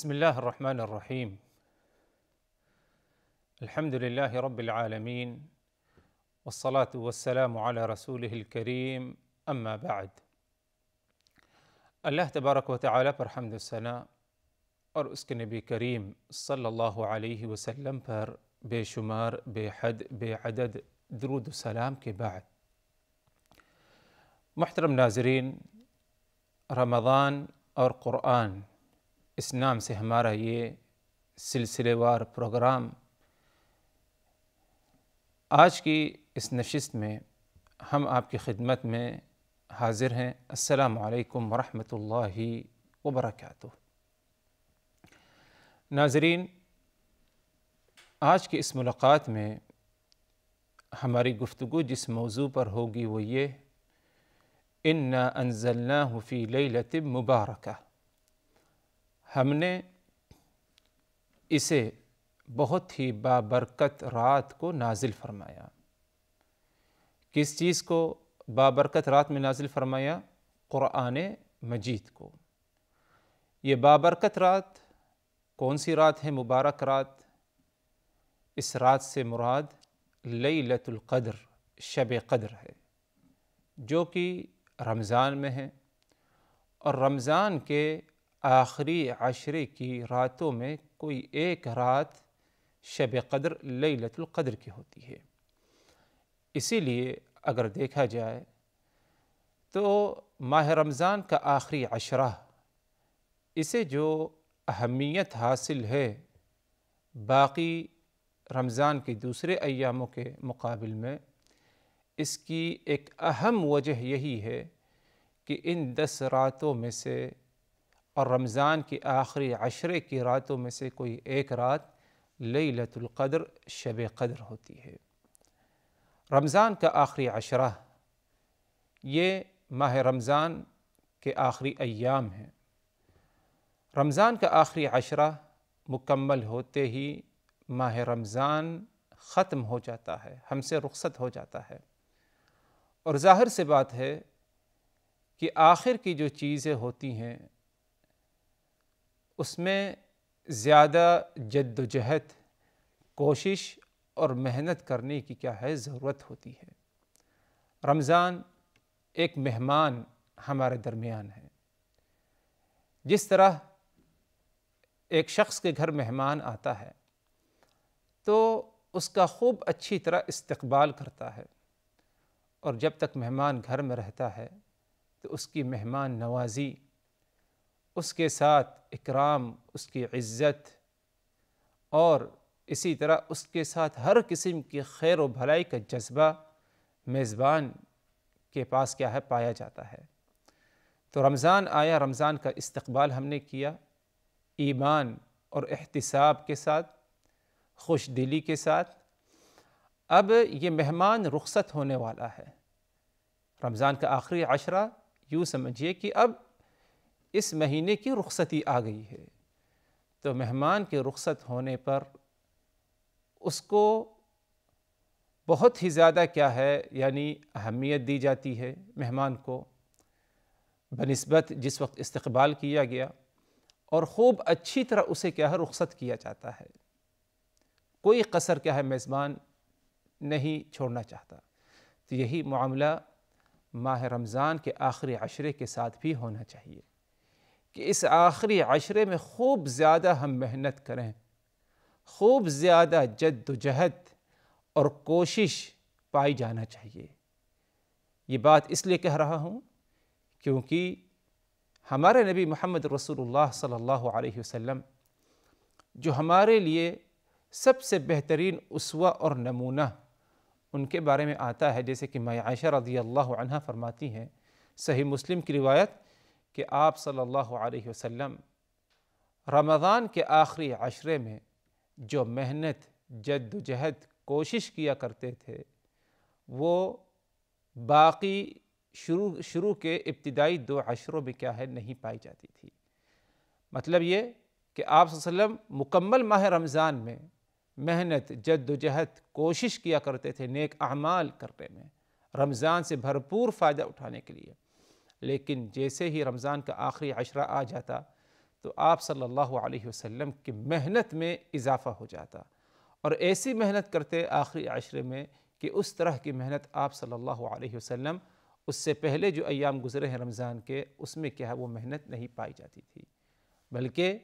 بسم الله الرحمن الرحيم الحمد لله رب العالمين والصلاه والسلام على رسوله الكريم اما بعد الله تبارك وتعالى بر حمد السناء ارسك نبي كريم صلى الله عليه وسلم بر بشمار بحد بعدد درود السلام كبعد محترم ناظرين رمضان او قرآن اس نام سے ہمارا یہ سلسلے وار پروگرام آج کی اس نشست میں ہم آپ کی خدمت میں حاضر ہیں السلام علیکم ورحمۃ اللہ وبرکاتہ ناظرین آج کی اس ملاقات میں ہماری گفتگو جس موضوع پر ہوگی وہ یہ ان نا فی لیلت لطب مبارکہ ہم نے اسے بہت ہی بابرکت رات کو نازل فرمایا کس چیز کو بابرکت رات میں نازل فرمایا قرآن مجید کو یہ بابرکت رات کون سی رات ہے مبارک رات اس رات سے مراد لیلت القدر شب قدر ہے جو کہ رمضان میں ہے اور رمضان کے آخری عشرے کی راتوں میں کوئی ایک رات شب قدر لیلت القدر کی ہوتی ہے اسی لیے اگر دیکھا جائے تو ماہ رمضان کا آخری عشرہ اسے جو اہمیت حاصل ہے باقی رمضان کے دوسرے ایاموں کے مقابل میں اس کی ایک اہم وجہ یہی ہے کہ ان دس راتوں میں سے اور رمضان کے آخری عشرے کی راتوں میں سے کوئی ایک رات لیلت القدر شب قدر ہوتی ہے رمضان کا آخری عشرہ یہ ماہ رمضان کے آخری ایام ہیں رمضان کا آخری عشرہ مکمل ہوتے ہی ماہ رمضان ختم ہو جاتا ہے ہم سے رخصت ہو جاتا ہے اور ظاہر سے بات ہے کہ آخر کی جو چیزیں ہوتی ہیں اس میں زیادہ جد و جہد کوشش اور محنت کرنے کی کیا ہے ضرورت ہوتی ہے رمضان ایک مہمان ہمارے درمیان ہے جس طرح ایک شخص کے گھر مہمان آتا ہے تو اس کا خوب اچھی طرح استقبال کرتا ہے اور جب تک مہمان گھر میں رہتا ہے تو اس کی مہمان نوازی اس کے ساتھ اکرام اس کی عزت اور اسی طرح اس کے ساتھ ہر قسم کی خیر و بھلائی کا جذبہ میزبان کے پاس کیا ہے پایا جاتا ہے تو رمضان آیا رمضان کا استقبال ہم نے کیا ایمان اور احتساب کے ساتھ خوش دلی کے ساتھ اب یہ مہمان رخصت ہونے والا ہے رمضان کا آخری عشرہ یوں سمجھیے کہ اب اس مہینے کی رخصتی آ گئی ہے تو مہمان کے رخصت ہونے پر اس کو بہت ہی زیادہ کیا ہے یعنی اہمیت دی جاتی ہے مہمان کو بنسبت جس وقت استقبال کیا گیا اور خوب اچھی طرح اسے کیا ہے رخصت کیا جاتا ہے کوئی قصر کیا ہے میزبان نہیں چھوڑنا چاہتا تو یہی معاملہ ماہ رمضان کے آخری عشرے کے ساتھ بھی ہونا چاہیے کہ اس آخری عشرے میں خوب زیادہ ہم محنت کریں خوب زیادہ جد و جہد اور کوشش پائی جانا چاہیے یہ بات اس لیے کہہ رہا ہوں کیونکہ ہمارے نبی محمد رسول اللہ صلی اللہ علیہ وسلم جو ہمارے لیے سب سے بہترین اسوہ اور نمونہ ان کے بارے میں آتا ہے جیسے کہ عائشہ رضی اللہ عنہ فرماتی ہیں صحیح مسلم کی روایت کہ آپ صلی اللہ علیہ وسلم رمضان کے آخری عشرے میں جو محنت جد و جہد کوشش کیا کرتے تھے وہ باقی شروع شروع کے ابتدائی دو عشروں میں کیا ہے نہیں پائی جاتی تھی مطلب یہ کہ آپ صلی اللہ علیہ وسلم مکمل ماہ رمضان میں محنت جد و جہد کوشش کیا کرتے تھے نیک اعمال کرنے میں رمضان سے بھرپور فائدہ اٹھانے کے لیے لیکن جیسے ہی رمضان کا آخری عشرہ آ جاتا تو آپ صلی اللہ علیہ وسلم کی محنت میں اضافہ ہو جاتا اور ایسی محنت کرتے آخری عشرے میں کہ اس طرح کی محنت آپ صلی اللہ علیہ وسلم اس سے پہلے جو ایام گزرے ہیں رمضان کے اس میں کیا ہے وہ محنت نہیں پائی جاتی تھی بلکہ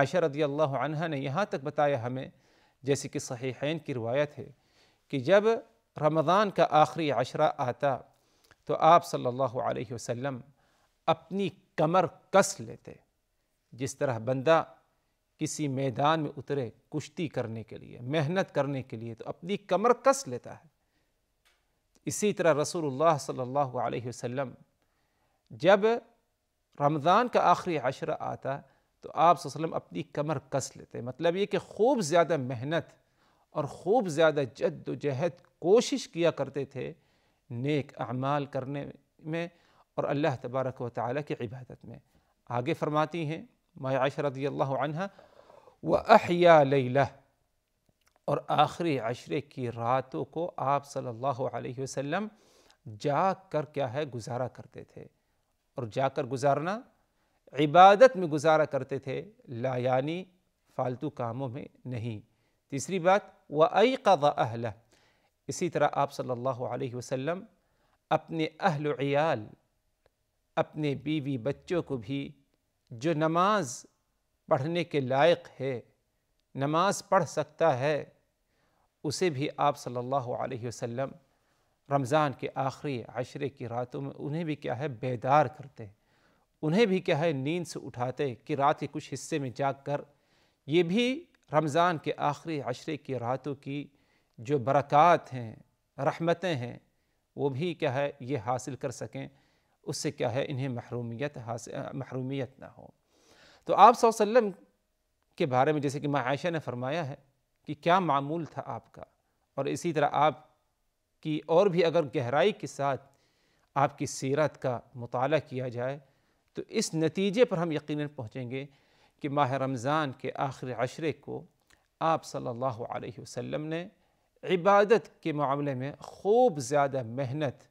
عشر رضی اللہ عنہ نے یہاں تک بتایا ہمیں جیسے کہ صحیحین کی روایت ہے کہ جب رمضان کا آخری عشرہ آتا تو آپ صلی اللہ علیہ وسلم اپنی کمر کس لیتے جس طرح بندہ کسی میدان میں اترے کشتی کرنے کے لیے محنت کرنے کے لیے تو اپنی کمر کس لیتا ہے اسی طرح رسول اللہ صلی اللہ علیہ وسلم جب رمضان کا آخری عشرہ آتا تو آپ صلی اللہ علیہ وسلم اپنی کمر کس لیتے مطلب یہ کہ خوب زیادہ محنت اور خوب زیادہ جد و جہد کوشش کیا کرتے تھے نیک اعمال کرنے میں اور اللہ تبارک و تعالیٰ کی عبادت میں آگے فرماتی ہیں عائشہ رضی اللہ عنہ و احیہ اور آخری عشرے کی راتوں کو آپ صلی اللہ علیہ وسلم جا کر کیا ہے گزارا کرتے تھے اور جا کر گزارنا عبادت میں گزارا کرتے تھے لا یعنی فالتو کاموں میں نہیں تیسری بات وَأَيْقَضَ عیق اسی طرح آپ صلی اللہ علیہ وسلم اپنے اہل و عیال اپنے بیوی بچوں کو بھی جو نماز پڑھنے کے لائق ہے نماز پڑھ سکتا ہے اسے بھی آپ صلی اللہ علیہ وسلم رمضان کے آخری عشرے کی راتوں میں انہیں بھی کیا ہے بیدار کرتے انہیں بھی کیا ہے نیند سے اٹھاتے ہیں کہ رات کے کچھ حصے میں جاگ کر یہ بھی رمضان کے آخری عشرے کی راتوں کی جو برکات ہیں رحمتیں ہیں وہ بھی کیا ہے یہ حاصل کر سکیں اس سے کیا ہے انہیں محرومیت حاصل محرومیت نہ ہو تو آپ صلی اللہ علیہ وسلم کے بارے میں جیسے کہ ماں عائشہ نے فرمایا ہے کہ کیا معمول تھا آپ کا اور اسی طرح آپ کی اور بھی اگر گہرائی کے ساتھ آپ کی سیرت کا مطالعہ کیا جائے تو اس نتیجے پر ہم یقیناً پہنچیں گے کہ ماہ رمضان کے آخر عشرے کو آپ صلی اللہ علیہ وسلم نے عبادت کے معاملے میں خوب زیادہ محنت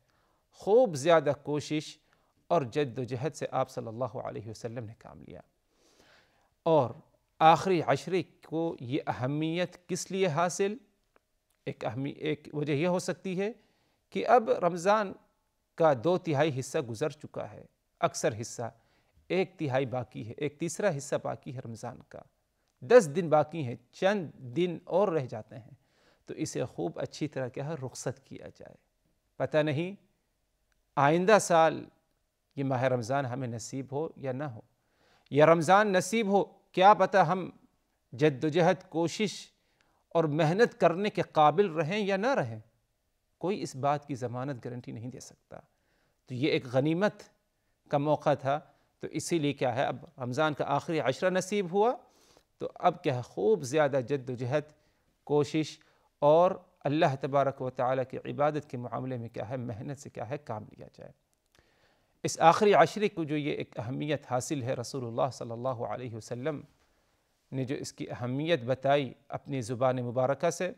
خوب زیادہ کوشش اور جد و جہد سے آپ صلی اللہ علیہ وسلم نے کام لیا اور آخری عشرے کو یہ اہمیت کس لیے حاصل ایک اہمی ایک وجہ یہ ہو سکتی ہے کہ اب رمضان کا دو تہائی حصہ گزر چکا ہے اکثر حصہ ایک تہائی باقی ہے ایک تیسرا حصہ باقی ہے رمضان کا دس دن باقی ہیں چند دن اور رہ جاتے ہیں تو اسے خوب اچھی طرح کیا ہے رخصت کیا جائے پتہ نہیں آئندہ سال یہ ماہ رمضان ہمیں نصیب ہو یا نہ ہو یا رمضان نصیب ہو کیا پتہ ہم جد و جہد کوشش اور محنت کرنے کے قابل رہیں یا نہ رہیں کوئی اس بات کی ضمانت گارنٹی نہیں دے سکتا تو یہ ایک غنیمت کا موقع تھا تو اسی لیے کیا ہے اب رمضان کا آخری عشرہ نصیب ہوا تو اب کیا ہے خوب زیادہ جد و جہد کوشش اور اللہ تبارک و تعالیٰ کی عبادت کے معاملے میں کیا ہے محنت سے کیا ہے کام لیا جائے اس آخری عشرے کو جو یہ ایک اہمیت حاصل ہے رسول اللہ صلی اللہ علیہ وسلم نے جو اس کی اہمیت بتائی اپنی زبان مبارکہ سے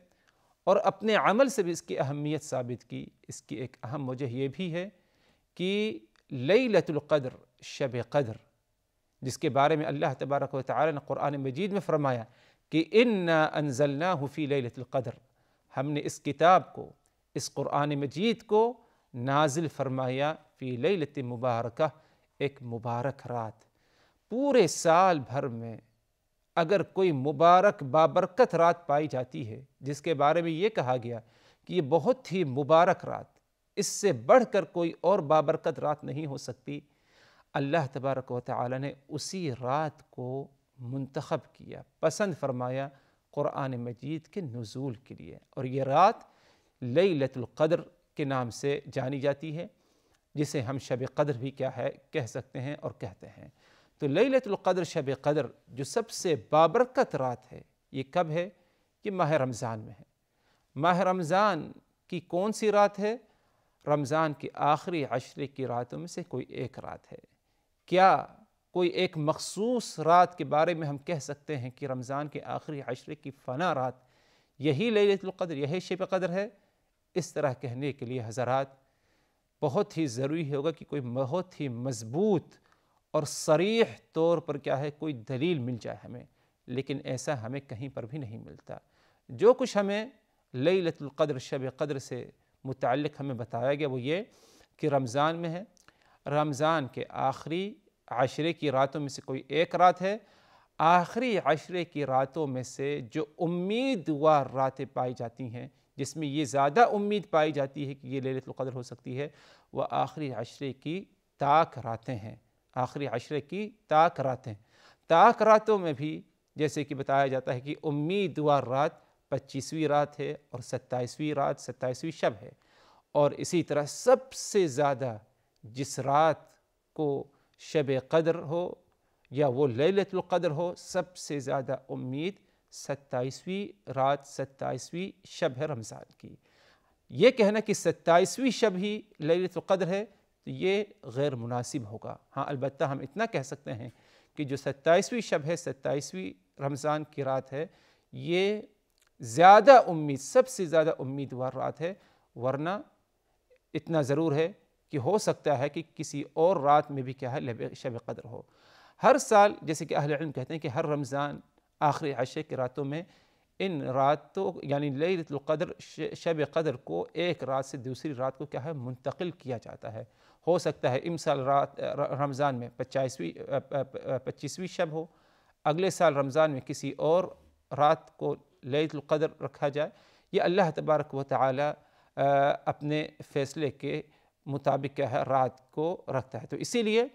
اور اپنے عمل سے بھی اس کی اہمیت ثابت کی اس کی ایک اہم وجہ یہ بھی ہے کہ لیلت القدر شب قدر جس کے بارے میں اللہ تبارک و تعالی نے قرآن مجید میں فرمایا کہ ان نا انضل نا القدر ہم نے اس کتاب کو اس قرآن مجید کو نازل فرمایا فی لیلت مبارکہ ایک مبارک رات پورے سال بھر میں اگر کوئی مبارک بابرکت رات پائی جاتی ہے جس کے بارے میں یہ کہا گیا کہ یہ بہت ہی مبارک رات اس سے بڑھ کر کوئی اور بابرکت رات نہیں ہو سکتی اللہ تبارک و تعالیٰ نے اسی رات کو منتخب کیا پسند فرمایا قرآن مجید کے نزول کے لیے اور یہ رات لیلت القدر کے نام سے جانی جاتی ہے جسے ہم شب قدر بھی کیا ہے کہہ سکتے ہیں اور کہتے ہیں تو لیلت القدر شب قدر جو سب سے بابرکت رات ہے یہ کب ہے یہ ماہ رمضان میں ہے ماہ رمضان کی کون سی رات ہے رمضان کی آخری عشرے کی راتوں میں سے کوئی ایک رات ہے کیا کوئی ایک مخصوص رات کے بارے میں ہم کہہ سکتے ہیں کہ رمضان کے آخری عشرے کی فنا رات یہی لیلت القدر یہی شب قدر ہے اس طرح کہنے کے لیے حضرات بہت ہی ضروری ہوگا کہ کوئی بہت ہی مضبوط اور صریح طور پر کیا ہے کوئی دلیل مل جائے ہمیں لیکن ایسا ہمیں کہیں پر بھی نہیں ملتا جو کچھ ہمیں لیلت القدر شب قدر سے متعلق ہمیں بتایا گیا وہ یہ کہ رمضان میں ہے رمضان کے آخری عشرے کی راتوں میں سے کوئی ایک رات ہے آخری عشرے کی راتوں میں سے جو امیدوار راتیں پائی جاتی ہیں جس میں یہ زیادہ امید پائی جاتی ہے کہ یہ لیلت القدر ہو سکتی ہے وہ آخری عشرے کی تاک راتیں ہیں آخری عشرے کی تاک راتیں تاک راتوں میں بھی جیسے کہ بتایا جاتا ہے کہ امیدوار رات پچیسویں رات ہے اور ستائیسویں رات ستائیسویں شب ہے اور اسی طرح سب سے زیادہ جس رات کو شب قدر ہو یا وہ لیلت القدر ہو سب سے زیادہ امید ستائیسویں رات ستائیسویں شب ہے رمضان کی یہ کہنا کہ ستائیسویں شب ہی لیلت القدر ہے تو یہ مناسب ہوگا ہاں البتہ ہم اتنا کہہ سکتے ہیں کہ جو ستائیسویں شب ہے ستائیسویں رمضان کی رات ہے یہ زیادہ امید سب سے زیادہ امیدوار رات ہے ورنہ اتنا ضرور ہے کہ ہو سکتا ہے کہ کسی اور رات میں بھی کیا ہے شب قدر ہو ہر سال جیسے کہ اہل علم کہتے ہیں کہ ہر رمضان آخری عشق کی راتوں میں ان راتوں یعنی لیلت القدر شب قدر کو ایک رات سے دوسری رات کو کیا ہے منتقل کیا جاتا ہے ہو سکتا ہے ام سال رات رمضان میں پچیسوی پچیسویں شب ہو اگلے سال رمضان میں کسی اور رات کو لیلت القدر رکھا جائے یہ اللہ تبارک و تعالی اپنے فیصلے کے مطابق کیا ہے رات کو رکھتا ہے تو اسی لیے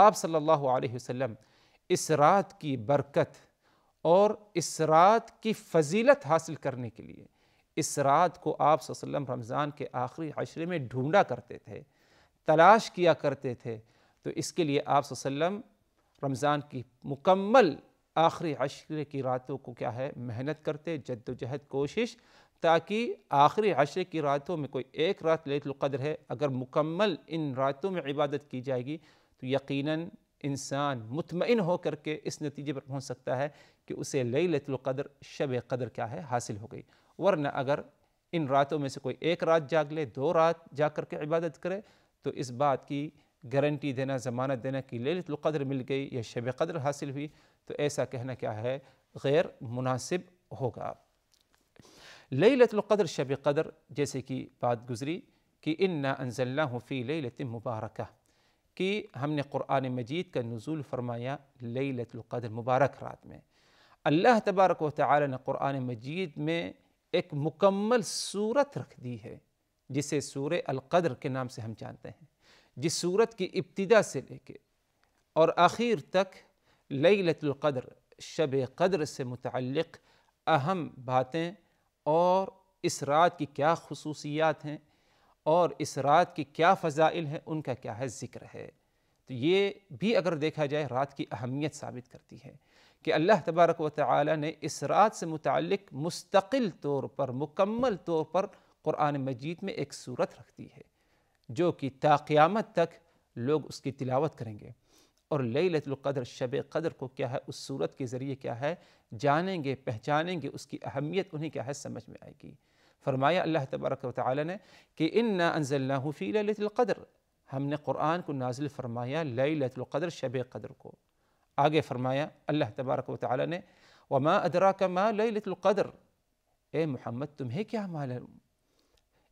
آپ صلی اللہ علیہ وسلم اس رات کی برکت اور اس رات کی فضیلت حاصل کرنے کے لیے اس رات کو آپ صلی اللہ علیہ وسلم رمضان کے آخری عشرے میں ڈھونڈا کرتے تھے تلاش کیا کرتے تھے تو اس کے لیے آپ صلی اللہ علیہ وسلم رمضان کی مکمل آخری عشرے کی راتوں کو کیا ہے محنت کرتے جد و جہد کوشش تاکہ آخری عشرے کی راتوں میں کوئی ایک رات لیت القدر ہے اگر مکمل ان راتوں میں عبادت کی جائے گی تو یقیناً انسان مطمئن ہو کر کے اس نتیجے پر پہنچ سکتا ہے کہ اسے لیلت القدر شب قدر کیا ہے حاصل ہو گئی ورنہ اگر ان راتوں میں سے کوئی ایک رات جاگ لے دو رات جا کر کے عبادت کرے تو اس بات کی گارنٹی دینا ضمانت دینا کہ لیلت القدر مل گئی یا شب قدر حاصل ہوئی تو ایسا کہنا کیا ہے غیر مناسب ہوگا آپ لیلت القدر شب قدر جیسے کہ بات گزری کہ انا نا فی لیلت مبارکہ کہ ہم نے قرآن مجید کا نزول فرمایا لیلت القدر مبارک رات میں اللہ تبارک و تعالی نے قرآن مجید میں ایک مکمل صورت رکھ دی ہے جسے سورہ القدر کے نام سے ہم جانتے ہیں جس صورت کی ابتدا سے لے کے اور آخر تک لیلت القدر شب قدر سے متعلق اہم باتیں اور اس رات کی کیا خصوصیات ہیں اور اس رات کی کیا فضائل ہیں ان کا کیا ہے ذکر ہے تو یہ بھی اگر دیکھا جائے رات کی اہمیت ثابت کرتی ہے کہ اللہ تبارک و تعالی نے اس رات سے متعلق مستقل طور پر مکمل طور پر قرآن مجید میں ایک صورت رکھتی ہے جو کہ تا قیامت تک لوگ اس کی تلاوت کریں گے اور لیلت القدر شب قدر کو کیا ہے اس صورت کے ذریعے کیا ہے جانیں گے پہچانیں گے اس کی اہمیت انہیں کیا ہے سمجھ میں آئے گی فرمایا اللہ تبارک و تعالی نے کہ ان نا فی نہحفی القدر ہم نے قرآن کو نازل فرمایا لیلت القدر شب قدر کو آگے فرمایا اللہ تبارک و تعالی نے وما ادراک ما لت القدر اے محمد تمہیں کیا معلوم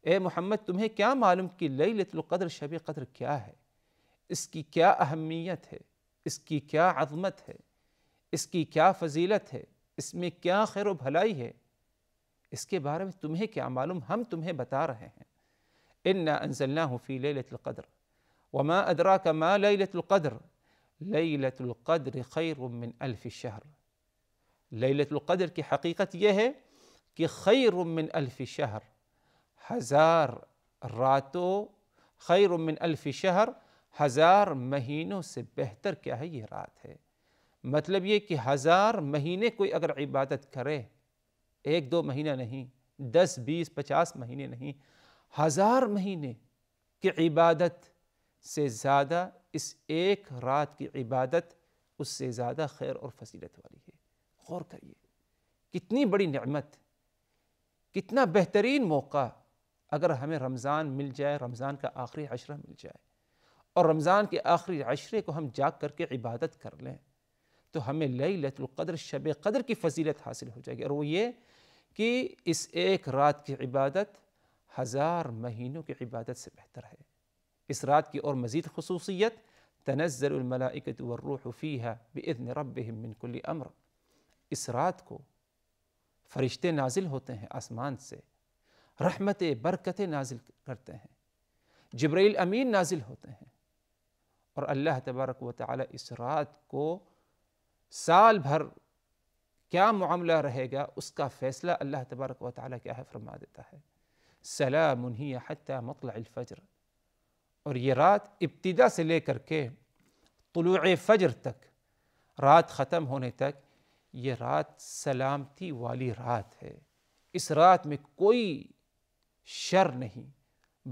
اے محمد تمہیں کیا معلوم کہ لیلت القدر شب قدر کیا ہے इसकी क्या अहमियत है इसकी क्या अजमत है इसकी क्या फजीलत है इसमें क्या खैर भलाई है इसके बारे में तुम्हें क्या मालूम हम तुम्हें बता रहे हैं इन्ना अनजल्ला फ़ी लतलक़द्र वमा अदरा का मा लतलक़द्र लतलक़द्र खैर मिन अल्फ़ शहर लतलक़द्र की हकीकत यह है कि खैर मिन अल्फ़ शहर हज़ार रातों खैर मिन अल्फ़ शहर ہزار مہینوں سے بہتر کیا ہے یہ رات ہے مطلب یہ کہ ہزار مہینے کوئی اگر عبادت کرے ایک دو مہینہ نہیں دس بیس پچاس مہینے نہیں ہزار مہینے کی عبادت سے زیادہ اس ایک رات کی عبادت اس سے زیادہ خیر اور فصیلت والی ہے غور کریے کتنی بڑی نعمت کتنا بہترین موقع اگر ہمیں رمضان مل جائے رمضان کا آخری عشرہ مل جائے اور رمضان کے آخری عشرے کو ہم جاگ کر کے عبادت کر لیں تو ہمیں لیلت القدر شب قدر کی فضیلت حاصل ہو جائے گی اور وہ یہ کہ اس ایک رات کی عبادت ہزار مہینوں کی عبادت سے بہتر ہے اس رات کی اور مزید خصوصیت تنزل الملائکت والروح فیہا ربهم من کل امر اس رات کو فرشتے نازل ہوتے ہیں آسمان سے رحمت برکتیں نازل کرتے ہیں جبریل امین نازل ہوتے ہیں اور اللہ تبارک و تعالی اس رات کو سال بھر کیا معاملہ رہے گا اس کا فیصلہ اللہ تبارک و تعالی کیا ہے فرما دیتا ہے سلام انہی حتی مطلع الفجر اور یہ رات ابتدا سے لے کر کے طلوع فجر تک رات ختم ہونے تک یہ رات سلامتی والی رات ہے اس رات میں کوئی شر نہیں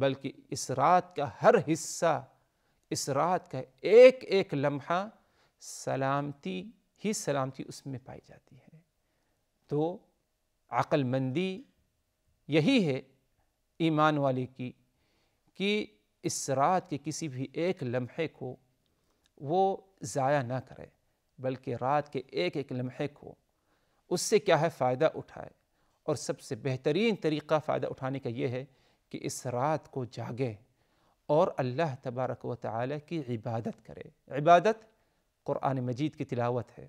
بلکہ اس رات کا ہر حصہ اس رات کا ایک ایک لمحہ سلامتی ہی سلامتی اس میں پائی جاتی ہے تو عقل مندی یہی ہے ایمان والے کی کہ اس رات کے کسی بھی ایک لمحے کو وہ ضائع نہ کرے بلکہ رات کے ایک ایک لمحے کو اس سے کیا ہے فائدہ اٹھائے اور سب سے بہترین طریقہ فائدہ اٹھانے کا یہ ہے کہ اس رات کو جاگے اور اللہ تبارک و تعالی کی عبادت کرے عبادت قرآن مجید کی تلاوت ہے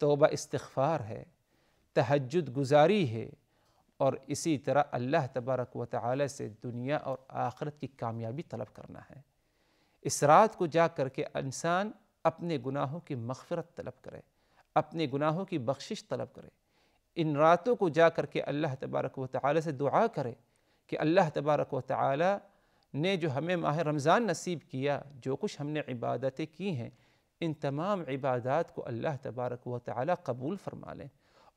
توبہ استغفار ہے تہجد گزاری ہے اور اسی طرح اللہ تبارک و تعالی سے دنیا اور آخرت کی کامیابی طلب کرنا ہے اس رات کو جا کر کے انسان اپنے گناہوں کی مغفرت طلب کرے اپنے گناہوں کی بخشش طلب کرے ان راتوں کو جا کر کے اللہ تبارک و تعالی سے دعا کرے کہ اللہ تبارک و تعالی نے جو ہمیں ماہ رمضان نصیب کیا جو کچھ ہم نے عبادتیں کی ہیں ان تمام عبادات کو اللہ تبارک و تعالی قبول فرما لیں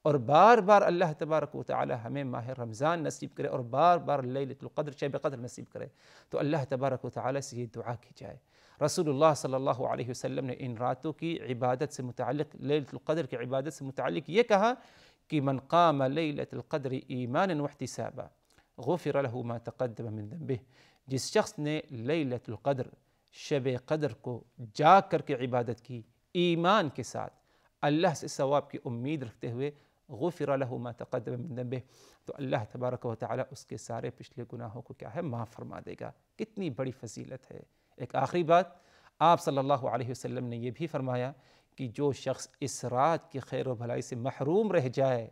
اور بار بار اللہ تبارک و تعالی ہمیں ماہ رمضان نصیب کرے اور بار بار لیلت القدر شب قدر نصیب کرے تو اللہ تبارک و تعالی سے یہ دعا کی جائے رسول اللہ صلی اللہ علیہ وسلم نے ان راتوں کی عبادت سے متعلق لیلت القدر کی عبادت سے متعلق یہ کہا کہ من قام لیلت القدر ایمانا واحتسابا غفر له ما تقدم من ذنبه جس شخص نے لیلت القدر شب قدر کو جاگ کر کے عبادت کی ایمان کے ساتھ اللہ سے ثواب کی امید رکھتے ہوئے غفر له ما تقدم من ذنبه تو اللہ تبارک و تعالی اس کے سارے پچھلے گناہوں کو کیا ہے معاف فرما دے گا کتنی بڑی فضیلت ہے ایک آخری بات آپ صلی اللہ علیہ وسلم نے یہ بھی فرمایا کہ جو شخص اس رات کی خیر و بھلائی سے محروم رہ جائے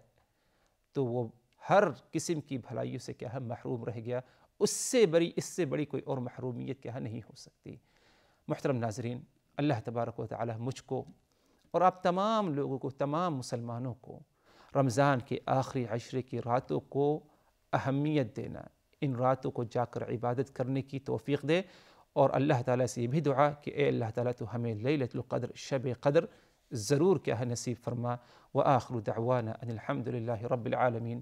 تو وہ ہر قسم کی بھلائیوں سے کیا ہے محروم رہ گیا اس سے بڑی اس سے بڑی کوئی اور محرومیت کیا نہیں ہو سکتی محترم ناظرین اللہ تبارک و تعالی مجھ کو اور آپ تمام لوگوں کو تمام مسلمانوں کو رمضان کے آخری عشرے کی راتوں کو اہمیت دینا ان راتوں کو جا کر عبادت کرنے کی توفیق دے اور اللہ تعالیٰ سے یہ بھی دعا کہ اے اللہ تعالیٰ تو ہمیں لیلت القدر شب قدر ضرور کیا ہے نصیب فرما وآخر دعوانا ان الحمد للہ رب العالمین